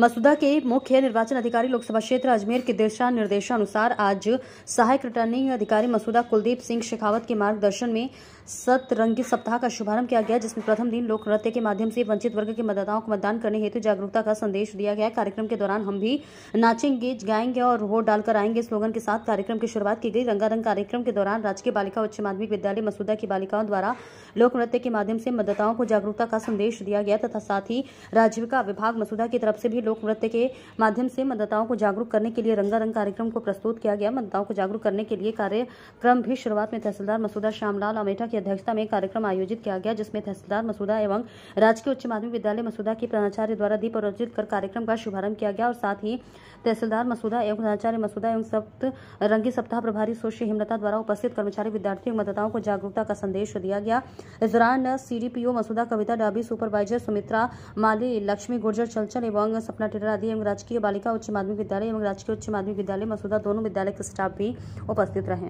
मसूदा के मुख्य निर्वाचन अधिकारी लोकसभा क्षेत्र अजमेर के दिशा निर्देशानुसार आज सहायक रिटर्निंग अधिकारी मसूदा कुलदीप सिंह शेखावत के मार्गदर्शन में सतरंगी सप्ताह का शुभारंभ किया गया जिसमें प्रथम दिन लोक नृत्य के माध्यम से वंचित वर्ग के मतदाताओं को मतदान करने हेतु जागरूकता का संदेश दिया गया कार्यक्रम के दौरान हम भी नाचेंगे गाएंगे और वोट डालकर आएंगे स्लोगन के साथ कार्यक्रम की शुरुआत की गई रंगारंग कार्यक्रम के दौरान राजकीय बालिका उच्च माध्यमिक विद्यालय मसूदा की बालिकाओं द्वारा लोक नृत्य के माध्यम से मतदाताओं को जागरूकता का संदेश दिया गया तथा साथ ही राजीविका विभाग मसूदा की तरफ से भी लोक नृत्य के माध्यम से मतदाताओं को जागरूक करने के लिए रंगारंग कार्यक्रम को प्रस्तुत किया गया मतदाताओं को जागरूक करने के लिए कार्यक्रम भी शुरुआत में तहसीलदार मसूदा श्यामलाल अमेठा की अध्यक्षता में कार्यक्रम आयोजित किया गया जिसमें तहसीलदार मसूदा एवं राजकीय उच्च माध्यमिक विद्यालय मसूदा के प्रधानाचार्य द्वारा दीप आयोजित कर कार्यक्रम का शुभारंभ किया गया और साथ ही तहसीलदार मसूदा एवं प्रधानाचार्य मसूदा एवं सप्त रंगी सप्ताह प्रभारी सोशी हिमलता द्वारा उपस्थित कर्मचारी विद्यार्थियों मतदाताओं को जागरूकता का संदेश दिया गया इस दौरान सीडीपीओ मसूदा कविता डाबी सुपरवाइजर सुमित्रा माली लक्ष्मी गुर्जर चलचल एवं सपना टेटर आदि एवं राजकीय बालिका उच्च माध्यमिक विद्यालय एवं राजकीय उच्च माध्यमिक विद्यालय मसूदा दोनों विद्यालय के स्टाफ भी उपस्थित रहे